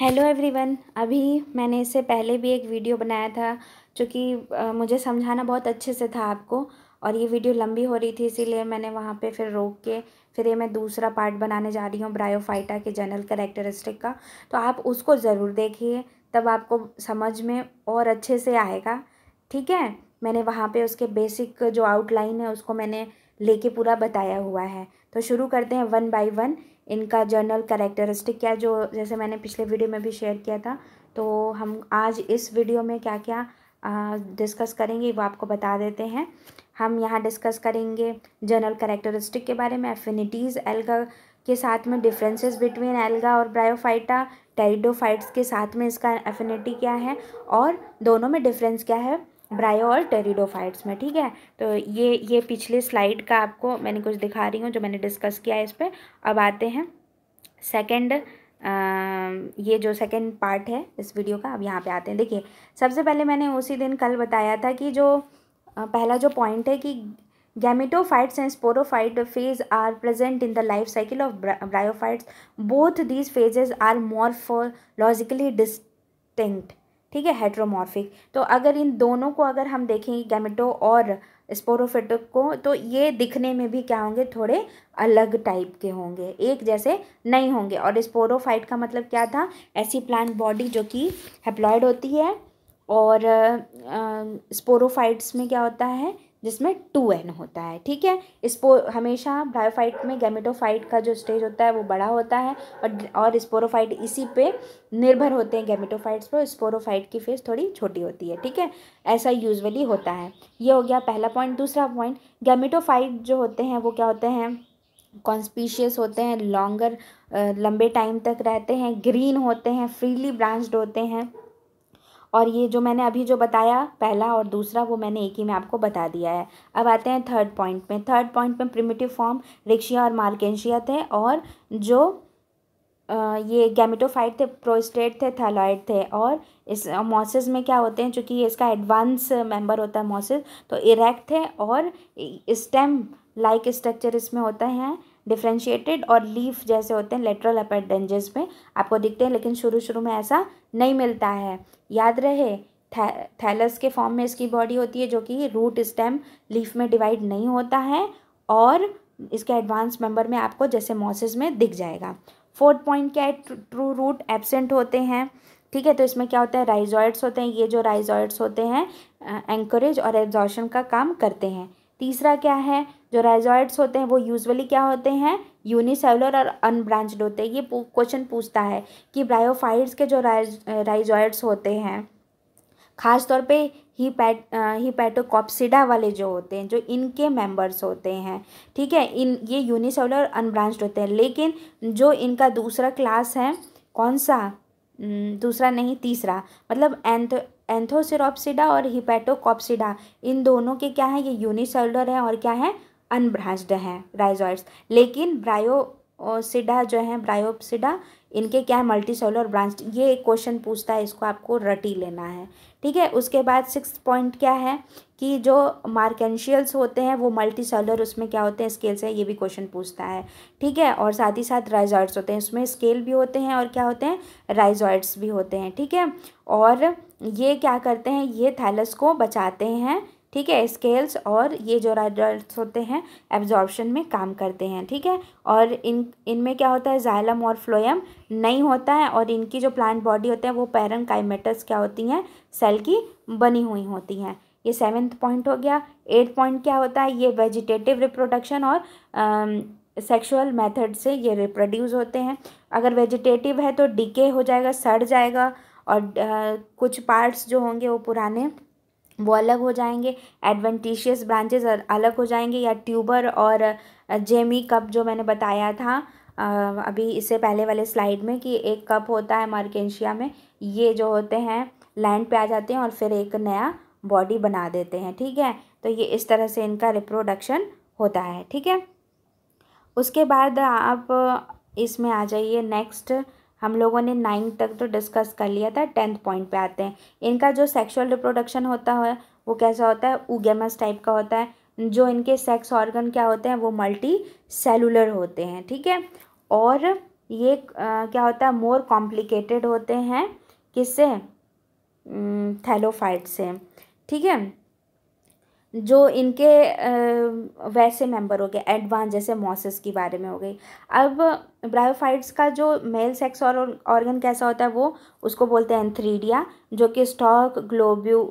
Hello everyone अभी मैंने इससे पहले भी एक वीडियो बनाया था जो कि मुझे समझाना बहुत अच्छे से था आपको और ये वीडियो लंबी हो रही थी इसीलिए मैंने वहाँ पे फिर रोक के फिर ये मैं दूसरा पार्ट बनाने जा रही हूँ ब्रायोफाइटा के जनरल करेक्टरिस्टिक का तो आप उसको ज़रूर देखिए तब आपको समझ में और अच्छे से आएगा ठीक है मैंने वहाँ पर उसके बेसिक जो आउटलाइन है उसको मैंने लेके पूरा बताया हुआ है तो शुरू करते हैं वन बाई वन इनका जर्नल कैरेक्टरिस्टिक क्या जो जैसे मैंने पिछले वीडियो में भी शेयर किया था तो हम आज इस वीडियो में क्या क्या डिस्कस करेंगे वो आपको बता देते हैं हम यहाँ डिस्कस करेंगे जर्नल कैरेक्टरिस्टिक के बारे में एफिनिटीज़ एल्गा के साथ में डिफरेंसेस बिटवीन एल्गा और ब्रायोफाइटा टेरिडोफाइट्स के साथ में इसका एफिनिटी क्या है और दोनों में डिफरेंस क्या है अच्छा। ब्रायो और टेरिडोफाइट्स में ठीक है तो ये ये पिछले स्लाइड का आपको मैंने कुछ दिखा रही हूँ जो मैंने डिस्कस किया है इस पर अब आते हैं सेकेंड ये जो सेकेंड पार्ट है इस वीडियो का अब यहाँ पे आते हैं देखिए सबसे पहले मैंने उसी दिन कल बताया था कि जो पहला जो पॉइंट है कि and sporophyte phase are present in the life cycle of bryophytes both these phases are morphologically distinct ठीक है हेट्रोमॉर्फिक तो अगर इन दोनों को अगर हम देखेंगे गैमेटो और स्पोरोफिट को तो ये दिखने में भी क्या होंगे थोड़े अलग टाइप के होंगे एक जैसे नहीं होंगे और स्पोरोफाइट का मतलब क्या था ऐसी प्लांट बॉडी जो कि हेप्लॉयड होती है और स्पोरोफाइट्स में क्या होता है जिसमें टू एन होता है ठीक है स्पो हमेशा ब्रायोफाइट में गैमेटोफाइट का जो स्टेज होता है वो बड़ा होता है और और स्पोरोफाइट इसी पे निर्भर होते हैं गैमेटोफाइट्स पर स्पोरोफाइट की फेस थोड़ी छोटी होती है ठीक है ऐसा यूजुअली होता है ये हो गया पहला पॉइंट दूसरा पॉइंट गैमेटोफाइट जो होते हैं वो क्या होते हैं कॉन्स्पीशियस होते हैं लॉन्गर लंबे टाइम तक रहते हैं ग्रीन होते हैं फ्रीली ब्रांच्ड होते हैं और ये जो मैंने अभी जो बताया पहला और दूसरा वो मैंने एक ही में आपको बता दिया है अब आते हैं थर्ड पॉइंट में थर्ड पॉइंट में प्रिमिटिव फॉर्म रिक्शिया और मार्केशिया थे और जो ये गैमिटोफाइट थे प्रोस्टेट थे थैलॉइड थे और इस मॉसिस में क्या होते हैं चूँकि इसका एडवांस मेंबर होता है मॉसिस तो इरेक्ट थे और स्टेम लाइक स्ट्रक्चर इसमें होते हैं डिफ्रेंशिएटेड और लीफ जैसे होते हैं लेटरल अपेडेंजेस में आपको दिखते हैं लेकिन शुरू शुरू में ऐसा नहीं मिलता है याद रहे थैलस के फॉर्म में इसकी बॉडी होती है जो कि रूट स्टेम लीफ में डिवाइड नहीं होता है और इसके एडवांस मेंबर में आपको जैसे मॉसेस में दिख जाएगा फोर्थ पॉइंट क्या है ट्रू रूट एबसेंट होते हैं ठीक है तो इसमें क्या होता है राइजॉइड्स होते हैं ये जो राइजॉइड्स होते हैं एंकरेज और एब्जॉर्शन का काम करते हैं तीसरा क्या है जो राइजॉइड्स होते हैं वो यूजुअली क्या होते हैं यूनिसेलुलर और अनब्रांच्ड होते हैं ये क्वेश्चन पूछता है कि ब्रायोफाइट्स के जो राइजॉइड्स होते हैं खास तौर पे ही हीपैटोकॉप्सिडा वाले जो होते हैं जो इनके मेंबर्स होते हैं ठीक है इन ये यूनिसेलुलर अनब्रांच्ड होते हैं लेकिन जो इनका दूसरा क्लास है कौन सा हम्म, दूसरा नहीं तीसरा मतलब एंथ एंथोसिरोप्सिडा और हिपैटोकॉप्सिडा इन दोनों के क्या है ये यूनिसेलुलर है और क्या है अनब्रांच्ड हैं राइजॉइड्स लेकिन ब्रायोसिडा जो है ब्रायोपसिडा इनके क्या है मल्टी सेलुलर ब्रांच ये एक क्वेश्चन पूछता है इसको आपको रटी लेना है ठीक है उसके बाद सिक्स पॉइंट क्या है कि जो मार्केंशियल्स होते हैं वो मल्टी सेलर उसमें क्या होते हैं स्केल्स से ये भी क्वेश्चन पूछता है ठीक है और साथ ही साथ राइजॉइड्स होते हैं उसमें स्केल भी होते हैं और क्या होते हैं राइजॉइड्स भी होते हैं ठीक है और ये क्या करते हैं ये थैलस को बचाते हैं ठीक है स्केल्स और ये जो राइडर्स होते हैं एब्जॉर्बशन में काम करते हैं ठीक है और इन इनमें क्या होता है जाइलम और फ्लोयम नहीं होता है और इनकी जो प्लांट बॉडी होते हैं वो पैरन काइमेटस क्या होती हैं सेल की बनी हुई होती हैं ये सेवेंथ पॉइंट हो गया एट पॉइंट क्या होता है ये वेजिटेटिव रिप्रोडक्शन और सेक्शुअल मैथड से ये रिप्रोड्यूस होते हैं अगर वेजिटेटिव है तो डीके हो जाएगा सड़ जाएगा और आ, कुछ पार्ट्स जो होंगे वो पुराने वो अलग हो जाएंगे एडवेंटिशियस ब्रांचेस अलग हो जाएंगे या ट्यूबर और जेमी कप जो मैंने बताया था अभी इससे पहले वाले स्लाइड में कि एक कप होता है मार्केशिया में ये जो होते हैं लैंड पे आ जाते हैं और फिर एक नया बॉडी बना देते हैं ठीक है तो ये इस तरह से इनका रिप्रोडक्शन होता है ठीक है उसके बाद आप इसमें आ जाइए नेक्स्ट हम लोगों ने नाइन्थ तक तो डिस्कस कर लिया था टेंथ पॉइंट पे आते हैं इनका जो सेक्सुअल रिप्रोडक्शन होता है वो कैसा होता है उगेमस टाइप का होता है जो इनके सेक्स ऑर्गन क्या होते हैं वो मल्टी सेलुलर होते हैं ठीक है और ये आ, क्या होता है मोर कॉम्प्लिकेटेड होते हैं किससे थैलोफाइट से ठीक है जो इनके वैसे मेंबर हो गए एडवांस जैसे मॉसेस के बारे में हो गई अब ब्रायोफाइट्स का जो मेल सेक्स और ऑर्गन कैसा होता है वो उसको बोलते हैं एंथ्रीडिया जो कि स्टॉक ग्लोब्यू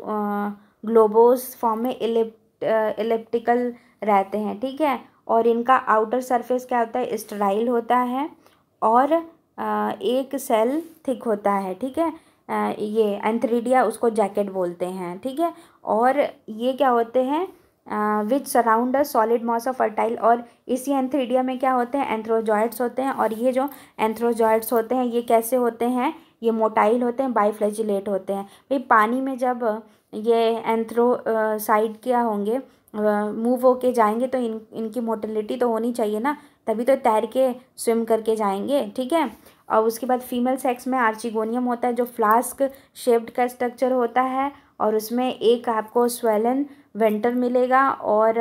ग्लोबोस फॉर्म में इलिप्ट इलिप्टिकल रहते हैं ठीक है और इनका आउटर सरफेस क्या होता है स्टराइल होता है और एक सेल थिक होता है ठीक है ये एंथ्रीडिया उसको जैकेट बोलते हैं ठीक है और ये क्या होते हैं which surround solid mass of fertile और इसी एंथ्रीडिया में क्या होते हैं एंथ्रोजॉइड्स होते हैं और ये जो एंथ्रोजॉइड्स होते हैं ये कैसे होते हैं ये मोटाइल होते हैं बाइफ्लेजिलेट होते हैं भाई पानी में जब ये एंथ्रोसाइड क्या होंगे मूव होके जाएंगे तो इन इनकी मोटिलिटी तो होनी चाहिए ना तभी तो तैर के स्विम करके जाएंगे ठीक है और उसके बाद फीमेल सेक्स में आर्चिगोनियम होता है जो फ्लास्क शेप्ड का स्ट्रक्चर होता है और उसमें एक आपको स्वेलन वेंटर मिलेगा और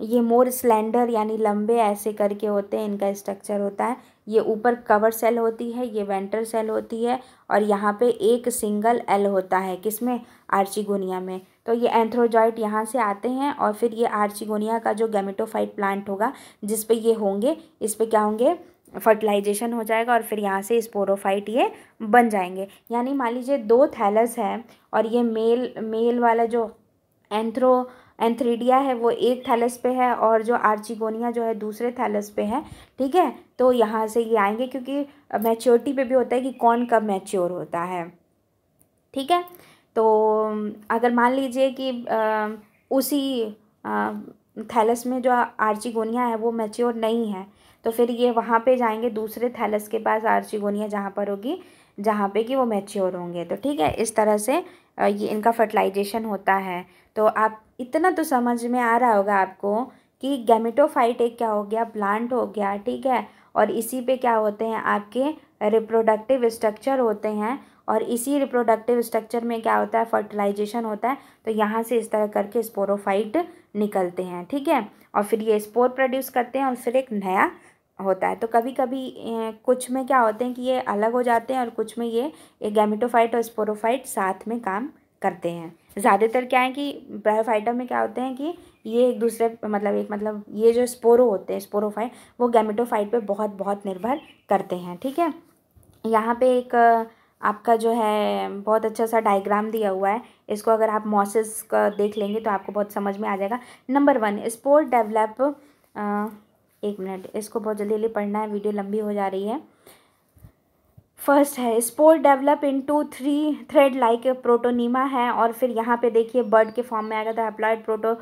ये मोर स्लेंडर यानी लंबे ऐसे करके होते हैं इनका स्ट्रक्चर होता है ये ऊपर कवर सेल होती है ये वेंटर सेल होती है और यहाँ पे एक सिंगल एल होता है किसमें आर्चिगोनिया में तो ये एंथ्रोजॉइट यहाँ से आते हैं और फिर ये आर्चिगोनिया का जो गेमेटोफाइट प्लांट होगा जिस पे ये होंगे इस पे क्या होंगे फर्टिलाइजेशन हो जाएगा और फिर यहाँ से स्पोरोफाइट ये बन जाएंगे यानी मान लीजिए दो थैलस हैं और ये मेल मेल वाला जो एंथ्रो एंथ्रीडिया है वो एक थैलस पे है और जो आर्चिगोनिया जो है दूसरे थैलस पे है ठीक है तो यहाँ से ये आएंगे क्योंकि मैच्योरिटी पे भी होता है कि कौन कब मैच्योर होता है ठीक है तो अगर मान लीजिए कि आ, उसी आ, थैलस में जो आर्चिगोनिया है वो मैच्योर नहीं है तो फिर ये वहाँ पे जाएंगे दूसरे थैलस के पास आर्चिगोनिया जहाँ पर होगी जहाँ पे कि वो मैच्योर होंगे तो ठीक है इस तरह से ये इनका फर्टिलाइजेशन होता है तो आप इतना तो समझ में आ रहा होगा आपको कि गैमिटोफाइट एक क्या हो गया प्लांट हो गया ठीक है और इसी पे क्या होते हैं आपके रिप्रोडक्टिव स्ट्रक्चर होते हैं और इसी रिप्रोडक्टिव स्ट्रक्चर में क्या होता है फर्टिलाइजेशन होता है तो यहाँ से इस तरह करके स्पोरोफाइट निकलते हैं ठीक है और फिर ये स्पोर प्रोड्यूस करते हैं और फिर एक नया होता है तो कभी कभी कुछ में क्या होते हैं कि ये अलग हो जाते हैं और कुछ में ये, एक गैमिटोफाइट और स्पोरोफाइट साथ में काम करते हैं ज़्यादातर क्या है कि ब्रायोफाइटा में क्या होते हैं कि ये एक दूसरे मतलब एक मतलब ये जो स्पोरो होते हैं स्पोरोफाइट वो गैमिटोफाइट पे बहुत बहुत निर्भर करते हैं ठीक है यहाँ पे एक आपका जो है बहुत अच्छा सा डायग्राम दिया हुआ है इसको अगर आप मॉसेस का देख लेंगे तो आपको बहुत समझ में आ जाएगा नंबर वन स्पोर्ट डेवलप एक मिनट इसको बहुत जल्दी जल्दी पढ़ना है वीडियो लंबी हो जा रही है फर्स्ट है spore develop into three thread like protonema है और फिर यहाँ पे देखिए बर्ड के फॉर्म में आएगा था applied proto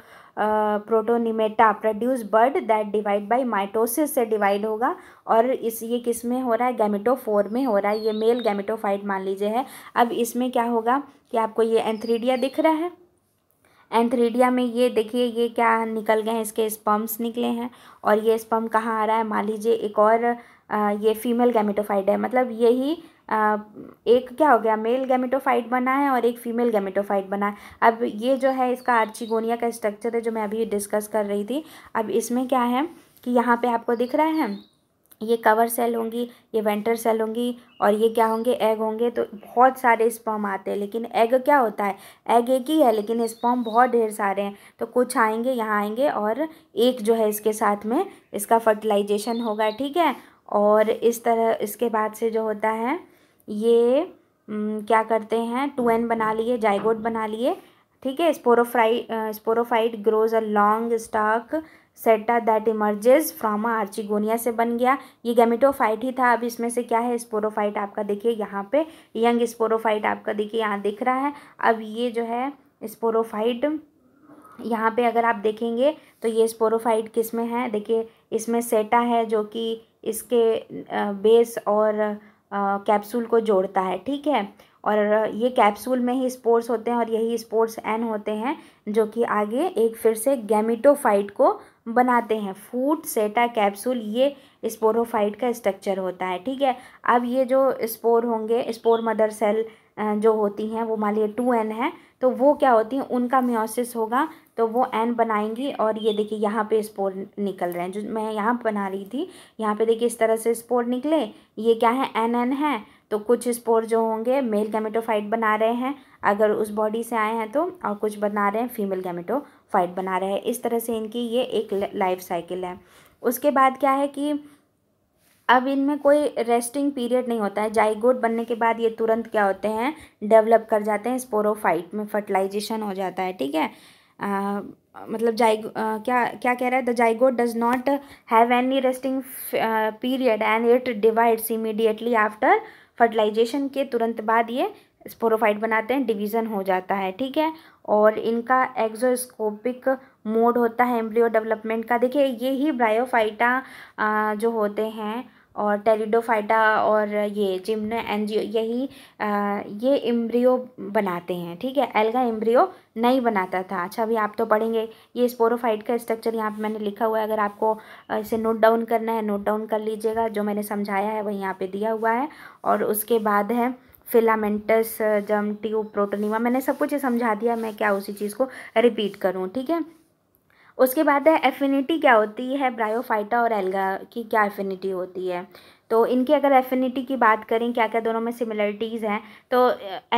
protonemata produce bud that divide by mitosis से डिवाइड होगा और इस ये किस में हो रहा है गैमेटोफोर में हो रहा है ये मेल गैमेटोफाइट मान लीजिए है अब इसमें क्या होगा कि आपको ये एंथ्रीडिया दिख रहा है एंथ्रीडिया में ये देखिए ये क्या निकल गए हैं इसके स्पम्प्स निकले हैं और ये स्पम कहाँ आ रहा है मान लीजिए एक और ये फीमेल गैमेटोफाइट है मतलब यही एक क्या हो गया मेल गैमेटोफाइट बना है और एक फीमेल गैमेटोफाइट बना है अब ये जो है इसका आर्चिगोनिया का स्ट्रक्चर है जो मैं अभी डिस्कस कर रही थी अब इसमें क्या है कि यहाँ पे आपको दिख रहा है ये कवर सेल होंगी ये वेंटर सेल होंगी और ये क्या होंगे एग होंगे तो बहुत सारे स्पॉम आते हैं लेकिन एग क्या होता है एग एक ही है लेकिन स्पॉम बहुत ढेर सारे हैं तो कुछ आएंगे यहाँ आएंगे और एक जो है इसके साथ में इसका फर्टिलाइजेशन होगा ठीक है और इस तरह इसके बाद से जो होता है ये क्या करते हैं टू एन बना लिए जाइगोट बना लिए ठीक है sporophyte sporophyte grows a long stalk seta that emerges from archegonia से बन गया ये गेमिटोफाइट ही था अब इसमें से क्या है स्पोरोफाइट आपका देखिए यहाँ पे यंग स्पोरोफाइट आपका देखिए यहाँ दिख रहा है अब ये जो है स्पोरोफाइट यहाँ पे अगर आप देखेंगे तो ये स्पोरोफाइट किस में है देखिए इसमें सेटा है जो कि इसके बेस और कैप्सूल को जोड़ता है ठीक है और ये कैप्सूल में ही स्पोर्स होते हैं और यही स्पोर्स एन होते हैं जो कि आगे एक फिर से गैमिटोफाइट को बनाते हैं फूट सेटा कैप्सूल ये स्पोरोफाइट का स्ट्रक्चर होता है ठीक है अब ये जो स्पोर होंगे स्पोर मदर सेल जो होती हैं वो मान लीजिए टू एन है तो वो क्या होती हैं उनका म्योसिस होगा तो वो एन बनाएंगी और ये देखिए यहाँ पे स्पोर निकल रहे हैं जो मैं यहाँ बना रही थी यहाँ पे देखिए इस तरह से स्पोर निकले ये क्या है एन एन है तो कुछ स्पोर जो होंगे मेल गैमेटोफाइट बना रहे हैं अगर उस बॉडी से आए हैं तो और कुछ बना रहे हैं फीमेल गैमेटोफाइट बना रहे हैं इस तरह से इनकी ये एक लाइफ साइकिल है उसके बाद क्या है कि अब इनमें कोई रेस्टिंग पीरियड नहीं होता है जाइगोट बनने के बाद ये तुरंत क्या होते हैं डेवलप कर जाते हैं स्पोरोफाइट में फर्टिलाइजेशन हो जाता है ठीक है आ, मतलब जाइ क्या क्या कह रहा है the zygote does not have any resting period and it divides immediately after fertilisation के तुरंत बाद ये स्पोरोफाइट बनाते हैं डिवीज़न हो जाता है ठीक है और इनका एक्जोस्कोपिक मोड होता है एम्ब्रियो डेवलपमेंट का देखिए ये ही ब्रायोफाइटा जो होते हैं और टेरिडोफाइटा और ये जिम्न एनजियो यही आ, ये इम्ब्रियो बनाते हैं ठीक है एल्गा इम्ब्रियो नहीं बनाता था अच्छा अभी आप तो पढ़ेंगे ये स्पोरोफाइट का स्ट्रक्चर यहाँ पे मैंने लिखा हुआ है अगर आपको इसे नोट डाउन करना है नोट डाउन कर लीजिएगा जो मैंने समझाया है वही यहाँ पे दिया हुआ है और उसके बाद है फिलामेंटस जम ट्यूब प्रोटोनिमा मैंने सब कुछ समझा दिया मैं क्या उसी चीज़ को रिपीट करूँ ठीक है उसके बाद है एफिनिटी क्या होती है ब्रायोफाइटा और एल्गा की क्या एफिनिटी होती है तो इनकी अगर एफिनिटी की बात करें क्या क्या दोनों में सिमिलरिटीज़ हैं तो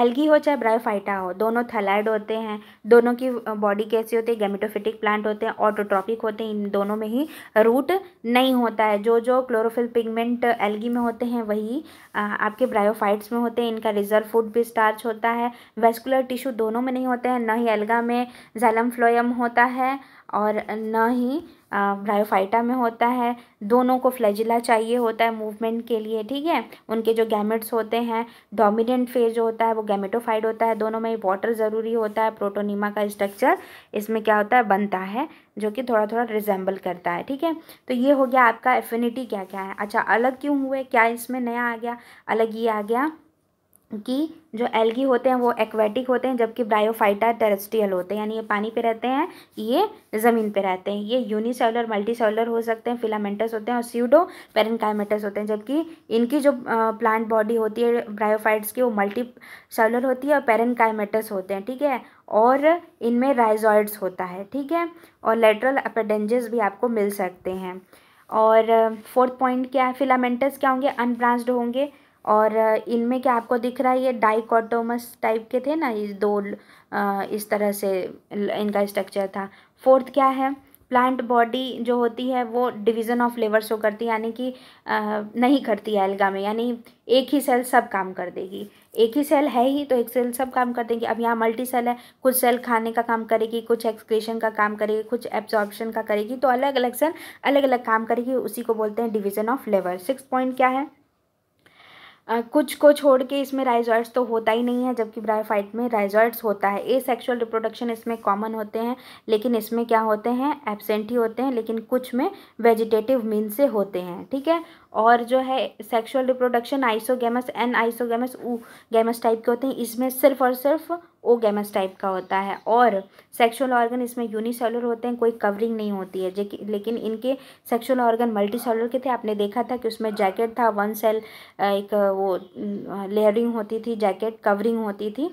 एल्गी हो चाहे ब्रायोफाइटा हो दोनों थलाइड होते हैं दोनों की बॉडी कैसी होती है गेमिटोफिटिक प्लांट होते हैं ऑटोट्रॉपिक होते हैं इन दोनों में ही रूट नहीं होता है जो जो क्लोरोफिल पिगमेंट एल्गी में होते हैं वही आपके ब्रायोफाइट्स में होते हैं इनका रिजर्व फूड भी स्टार्च होता है वेस्कुलर टिश्यू दोनों में नहीं होते हैं ना ही एल्गा में जैलम फ्लोयम होता है और ना ही ब्रायोफाइटा में होता है दोनों को फ्लैजिला चाहिए होता है मूवमेंट के लिए ठीक है उनके जो गैमेट्स होते हैं डोमिनेंट फेज जो होता है वो गैमेटोफाइड होता है दोनों में वाटर ज़रूरी होता है प्रोटोनिमा का स्ट्रक्चर इसमें क्या होता है बनता है जो कि थोड़ा थोड़ा रिजेंबल करता है ठीक है तो ये हो गया आपका एफिनिटी क्या क्या है अच्छा अलग क्यों हुए क्या इसमें नया आ गया अलग ये आ गया कि जो एल्गी होते हैं वो एक्वेटिक होते हैं जबकि ब्रायोफाइटा टेरेस्ट्रियल होते हैं यानी ये पानी पे रहते हैं ये ज़मीन पे रहते हैं ये यूनिसेलर मल्टीसेलर हो सकते हैं फिलामेंटस होते हैं और सीडो पेरेंकाइमेटस होते हैं जबकि इनकी जो प्लांट बॉडी होती है ब्रायोफाइट्स की वो मल्टी होती है और पेरनकाइमेटस होते हैं ठीक है और इनमें राइजॉइड्स होता है ठीक है और लेटरल अपेडेंजेस भी आपको मिल सकते हैं और फोर्थ पॉइंट क्या है फिलामेंटस क्या होंगे अनब्रांच्ड होंगे और इनमें क्या आपको दिख रहा है ये डाइकोटोमस टाइप के थे ना इस दो इस तरह से इनका स्ट्रक्चर था फोर्थ क्या है प्लांट बॉडी जो होती है वो डिवीज़न ऑफ लेवर शो करती है यानी कि नहीं करती है एल्गा में यानी एक ही सेल सब काम कर देगी एक ही सेल है ही तो एक सेल सब काम कर देगी अब यहाँ मल्टी सेल है कुछ सेल खाने का काम करेगी कुछ एक्सक्रेशन का काम करेगी कुछ एब्जॉर्प्शन का करेगी तो अलग अलग सेल अलग अलग काम करेगी उसी को बोलते हैं डिवीज़न ऑफ लेवर सिक्स पॉइंट क्या है कुछ को छोड़ के इसमें राइजॉइड्स तो होता ही नहीं है जबकि ब्रायोफाइट में राइजॉइड्स होता है ए सेक्शुअल रिप्रोडक्शन इसमें कॉमन होते हैं लेकिन इसमें क्या होते हैं एबसेंट ही होते हैं लेकिन कुछ में वेजिटेटिव मीन से होते हैं ठीक है और जो है sexual reproduction isogamous anisogamous oogamous type के होते हैं इसमें सिर्फ और सिर्फ ओ गैमस टाइप का होता है और सेक्सुअल ऑर्गन इसमें यूनिसेलुलर होते हैं कोई कवरिंग नहीं होती है लेकिन इनके सेक्सुअल ऑर्गन मल्टी सेलुलर के थे आपने देखा था कि उसमें जैकेट था वन सेल एक वो लेयरिंग होती थी जैकेट कवरिंग होती थी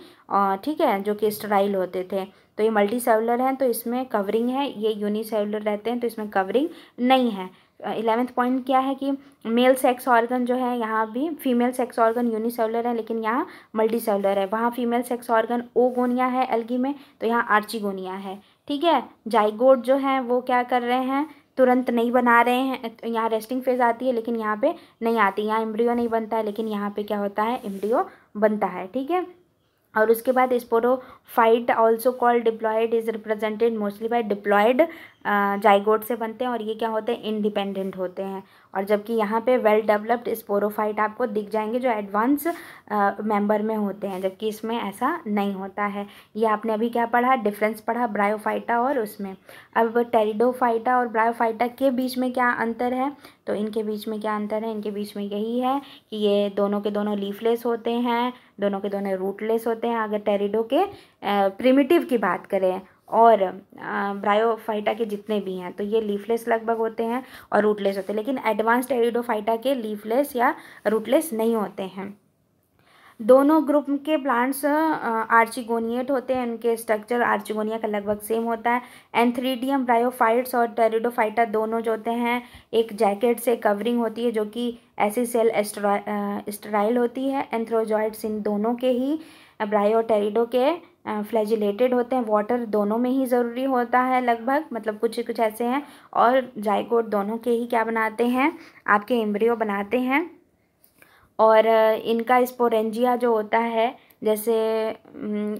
ठीक है जो कि स्टराइल होते थे तो ये मल्टी सेलुलर हैं तो इसमें कवरिंग है ये यूनिसेलुलर रहते हैं तो इसमें कवरिंग नहीं है इलेवेंथ पॉइंट क्या है कि मेल सेक्स ऑर्गन जो है यहाँ भी फीमेल सेक्स ऑर्गन यूनिसेलुलर है लेकिन यहाँ सेलर है वहाँ फीमेल सेक्स ऑर्गन ओगोनिया है एल्गी में तो यहाँ आर्चीगोनिया है ठीक है जाइगोड जो है वो क्या कर रहे हैं तुरंत नहीं बना रहे हैं तो यहाँ रेस्टिंग फेज आती है लेकिन यहाँ पे नहीं आती यहाँ इम्ब्रियो नहीं बनता है लेकिन यहाँ पे क्या होता है इम्ब्रियो बनता है ठीक है और उसके बाद sporophyte also called diploid is represented mostly by diploid zygote से बनते हैं और ये क्या होते हैं इंडिपेंडेंट होते हैं और जबकि यहाँ पे वेल डेवलप्ड स्पोरोफाइट आपको दिख जाएंगे जो एडवांस मेंबर में होते हैं जबकि इसमें ऐसा नहीं होता है ये आपने अभी क्या पढ़ा डिफरेंस पढ़ा ब्रायोफाइटा और उसमें अब टेरिडोफाइटा और ब्रायोफाइटा के बीच में क्या अंतर है तो इनके बीच में क्या अंतर है इनके बीच में यही है कि ये दोनों के दोनों लीफलेस होते हैं दोनों के दोनों रूटलेस होते हैं अगर टेरिडो के प्रिमिटिव की बात करें और ब्रायोफाइटा के जितने भी हैं तो ये लीफलेस लगभग होते हैं और रूटलेस होते हैं लेकिन एडवांस्ड एरिडोफाइटा के लीफलेस या रूटलेस नहीं होते हैं दोनों ग्रुप के प्लांट्स आर्चिगोनिएट होते हैं उनके स्ट्रक्चर आर्चिगोनिया का लगभग सेम होता है एंथ्रीडियम ब्रायोफाइट्स और टेरिडोफाइटा दोनों जो होते हैं एक जैकेट से कवरिंग होती है जो कि ऐसी सेल एस्ट्राइल होती है एंथ्रोजॉइट्स इन दोनों के ही ब्रायो टेरिडो के फ्लैजिलेटेड होते हैं वाटर दोनों में ही ज़रूरी होता है लगभग मतलब कुछ कुछ ऐसे हैं और जाइकोड दोनों के ही क्या बनाते हैं आपके इम्ब्रियो बनाते हैं और इनका स्पोरेंजिया जो होता है जैसे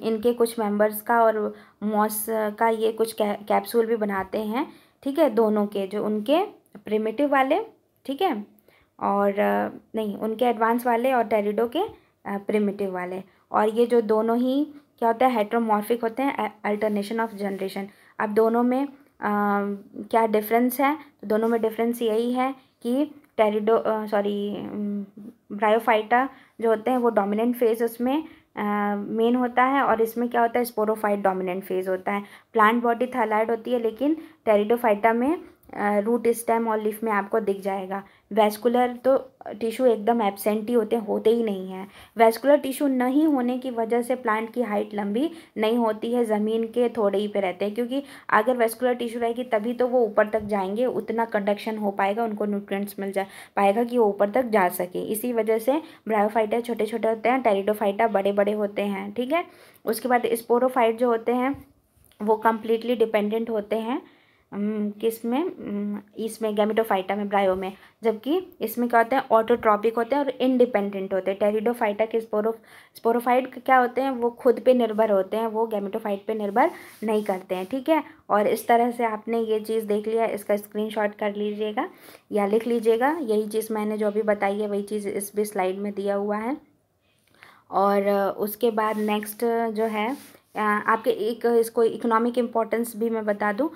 इनके कुछ मेंबर्स का और मॉस का ये कुछ कैप्सूल भी बनाते हैं ठीक है दोनों के जो उनके प्रिमिटिव वाले ठीक है और नहीं उनके एडवांस वाले और टेरिडो के प्रिमिटिव वाले और ये जो दोनों ही क्या होता है हेट्रोमॉर्फिक होते हैं अल्टरनेशन ऑफ जनरेशन अब दोनों में आ, क्या डिफरेंस है तो दोनों में डिफरेंस यही है कि टेरिडो सॉरी ब्रायोफाइटा जो होते हैं वो डोमिनेंट फेज उसमें मेन होता है और इसमें क्या होता है स्पोरोफाइट डोमिनेंट फेज होता है प्लांट बॉडी थैलाइड होती है लेकिन टेरिडोफाइटा में रूट स्टेम और लिफ में आपको दिख जाएगा वेस्कुलर तो टिश्यू एकदम एबसेंट ही होते होते ही नहीं हैं वेस्कुलर टिश्यू नहीं होने की वजह से प्लांट की हाइट लंबी नहीं होती है ज़मीन के थोड़े ही पे रहते हैं क्योंकि अगर वेस्कुलर टिश्यू रहेगी तभी तो वो ऊपर तक जाएंगे उतना कंडक्शन हो पाएगा उनको न्यूट्रिएंट्स मिल जा पाएगा कि वो ऊपर तक जा सके इसी वजह से ब्रायोफाइटा छोटे छोटे होते हैं टेरिडोफाइटा बड़े बड़े होते हैं ठीक है उसके बाद स्पोरोफाइट जो होते हैं वो कम्प्लीटली डिपेंडेंट होते हैं किस में इसमें गैमिटोफाइटा में ब्रायो में जबकि इसमें क्या होते हैं ऑटोट्रॉपिक होते हैं और इंडिपेंडेंट होते हैं टेरिडोफाइटा के स्पोरो स्पोरोफाइट क्या होते हैं वो खुद पे निर्भर होते हैं वो गैमिटोफाइट पे निर्भर नहीं करते हैं ठीक है और इस तरह से आपने ये चीज़ देख लिया इसका स्क्रीन कर लीजिएगा या लिख लीजिएगा यही चीज़ मैंने जो भी बताई है वही चीज़ इस भी स्लाइड में दिया हुआ है और उसके बाद नेक्स्ट जो है आपके एक इसको इकोनॉमिक इम्पोर्टेंस भी मैं बता दूं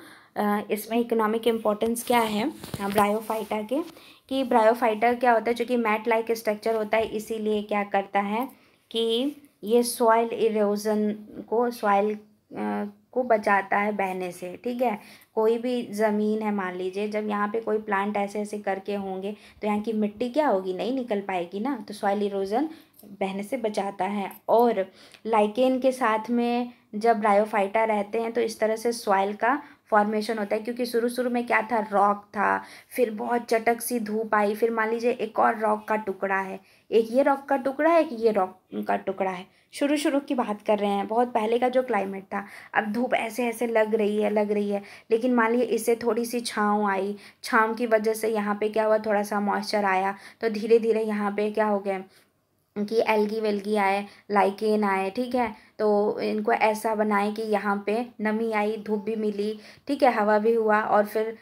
इसमें इकोनॉमिक इम्पोर्टेंस क्या है ब्रायोफाइटा हाँ, के कि ब्रायोफाइटा क्या होता है जो कि मैट लाइक स्ट्रक्चर होता है इसीलिए क्या करता है कि ये सॉइल इरोजन को सॉइल को बचाता है बहने से ठीक है कोई भी ज़मीन है मान लीजिए जब यहाँ पे कोई प्लांट ऐसे ऐसे करके होंगे तो यहाँ की मिट्टी क्या होगी नहीं निकल पाएगी ना तो सॉइल इरोजन बहने से बचाता है और लाइकेन के साथ में जब ब्रायोफाइटा रहते हैं तो इस तरह से सॉइल का फॉर्मेशन होता है क्योंकि शुरू शुरू में क्या था रॉक था फिर बहुत चटक सी धूप आई फिर मान लीजिए एक और रॉक का टुकड़ा है एक ये रॉक का टुकड़ा है एक ये रॉक का टुकड़ा है शुरू शुरू की बात कर रहे हैं बहुत पहले का जो क्लाइमेट था अब धूप ऐसे ऐसे लग रही है लग रही है लेकिन मान लीजिए इससे थोड़ी सी छाँव आई छाँव की वजह से यहाँ पर क्या हुआ थोड़ा सा मॉइस्चर आया तो धीरे धीरे यहाँ पर क्या हो गया कि एल्गी वेलगी आए लाइकेन आए ठीक है तो इनको ऐसा बनाएं कि यहाँ पे नमी आई धूप भी मिली ठीक है हवा भी हुआ और फिर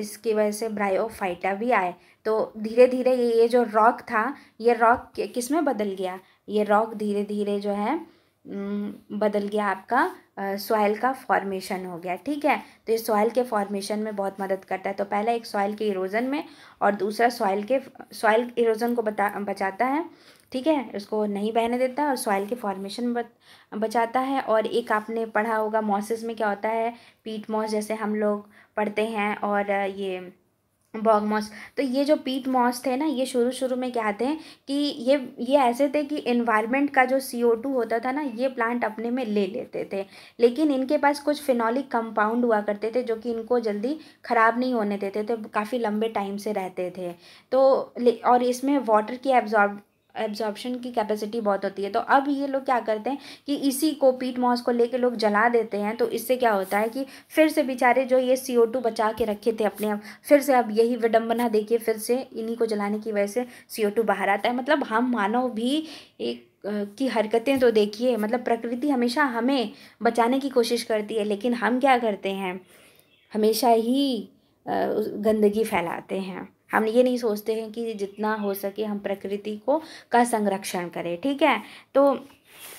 इसकी वजह से ब्रायोफाइटा भी आए तो धीरे धीरे ये ये जो रॉक था ये रॉक किस में बदल गया ये रॉक धीरे धीरे जो है बदल गया आपका सॉयल का फॉर्मेशन हो गया ठीक है तो ये सॉयल के फॉर्मेशन में बहुत मदद करता है तो पहला एक सॉइल के इरोजन में और दूसरा सॉइल के सॉइल इरोजन को बता बचाता है ठीक है उसको नहीं बहने देता और सॉइल के फॉर्मेशन बचाता है और एक आपने पढ़ा होगा मॉसेस में क्या होता है पीट मॉस जैसे हम लोग पढ़ते हैं और ये बॉग मॉस तो ये जो पीट मॉस थे ना ये शुरू शुरू में क्या थे कि ये ये ऐसे थे कि इन्वायरमेंट का जो सी ओ टू होता था ना ये प्लांट अपने में ले लेते थे लेकिन इनके पास कुछ फिनॉलिक कंपाउंड हुआ करते थे जो कि इनको जल्दी ख़राब नहीं होने देते थे काफ़ी लंबे टाइम से रहते थे तो और इसमें वाटर की एब्जॉर्ब एब्जॉर्बशन की कैपेसिटी बहुत होती है तो अब ये लोग क्या करते हैं कि इसी को पीट मॉस को लेके लोग जला देते हैं तो इससे क्या होता है कि फिर से बेचारे जो ये सी ओ टू बचा के रखे थे अपने आप फिर से अब यही विडम्बना देखिए फिर से इन्हीं को जलाने की वजह से सी ओ टू बाहर आता है मतलब हम मानव भी एक की हरकतें तो देखिए मतलब प्रकृति हमेशा हमें बचाने की कोशिश करती है लेकिन हम क्या करते हैं हमेशा ही गंदगी फैलाते हैं हम ये नहीं सोचते हैं कि जितना हो सके हम प्रकृति को का संरक्षण करें ठीक है तो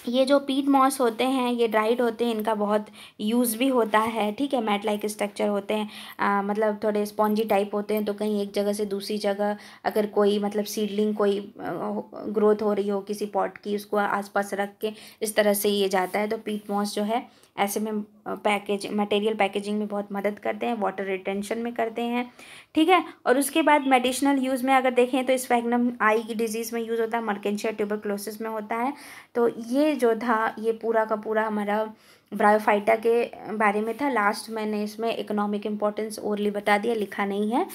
ये जो पीट मॉस होते हैं ये ड्राइड होते हैं इनका बहुत यूज़ भी होता है ठीक है मैट लाइक स्ट्रक्चर होते हैं आ, मतलब थोड़े स्पॉन्जी टाइप होते हैं तो कहीं एक जगह से दूसरी जगह अगर कोई मतलब सीडलिंग कोई ग्रोथ हो रही हो किसी पॉट की उसको आसपास रख के इस तरह से ये जाता है तो पीट मॉस जो है ऐसे में पैकेज मटेरियल पैकेजिंग में बहुत मदद करते हैं वाटर रिटेंशन में करते हैं ठीक है और उसके बाद मेडिसिनल यूज़ में अगर देखें तो इस फैगनम आई की डिजीज़ में यूज़ होता है मर्केंशिया ट्यूबरक्लोसिस में होता है तो ये जो था ये पूरा का पूरा हमारा ब्रायोफाइटा के बारे में था लास्ट मैंने इसमें इकोनॉमिक इम्पोर्टेंस ओरली बता दिया लिखा नहीं है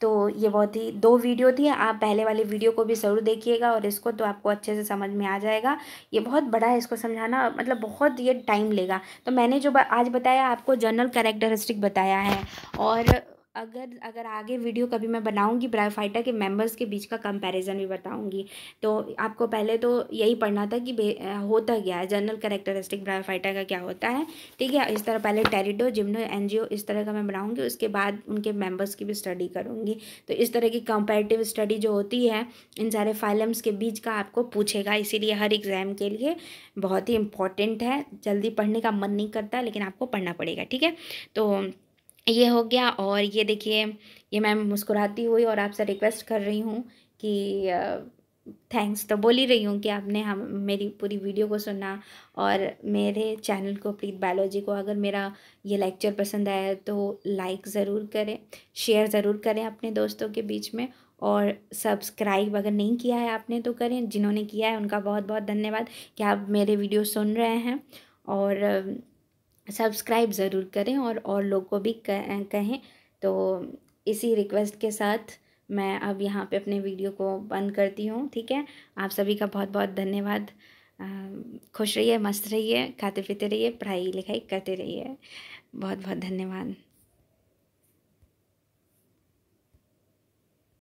तो ये बहुत ही दो वीडियो थी आप पहले वाले वीडियो को भी ज़रूर देखिएगा और इसको तो आपको अच्छे से समझ में आ जाएगा ये बहुत बड़ा है इसको समझाना मतलब बहुत ये टाइम लेगा तो मैंने जो आज बताया आपको जनरल कैरेक्टरिस्टिक बताया है और अगर अगर आगे वीडियो कभी मैं बनाऊंगी ब्रायोफाइटा के मेंबर्स के बीच का कंपैरिजन भी बताऊंगी तो आपको पहले तो यही पढ़ना था कि होता क्या है जनरल करेक्टरिस्टिक ब्रायोफाइटा का क्या होता है ठीक है इस तरह पहले टेरिडो जिम्नो एन इस तरह का मैं बनाऊँगी उसके बाद उनके मेम्बर्स की भी स्टडी करूँगी तो इस तरह की कंपेरेटिव स्टडी जो होती है इन सारे फाइलम्स के बीच का आपको पूछेगा इसीलिए हर एग्ज़ाम के लिए बहुत ही इंपॉर्टेंट है जल्दी पढ़ने का मन नहीं करता लेकिन आपको पढ़ना पड़ेगा ठीक है तो ये हो गया और ये देखिए ये मैं मुस्कुराती हुई और आपसे रिक्वेस्ट कर रही हूँ कि थैंक्स तो बोल ही रही हूँ कि आपने हम मेरी पूरी वीडियो को सुना और मेरे चैनल को प्रीत बायोलॉजी को अगर मेरा ये लेक्चर पसंद आया तो लाइक ज़रूर करें शेयर ज़रूर करें अपने दोस्तों के बीच में और सब्सक्राइब अगर नहीं किया है आपने तो करें जिन्होंने किया है उनका बहुत बहुत धन्यवाद कि आप मेरे वीडियो सुन रहे हैं और सब्सक्राइब ज़रूर करें और और लोग को भी कहें तो इसी रिक्वेस्ट के साथ मैं अब यहाँ पे अपने वीडियो को बंद करती हूँ ठीक है आप सभी का बहुत बहुत धन्यवाद खुश रहिए मस्त रहिए खाते पीते रहिए पढ़ाई लिखाई करते रहिए बहुत बहुत धन्यवाद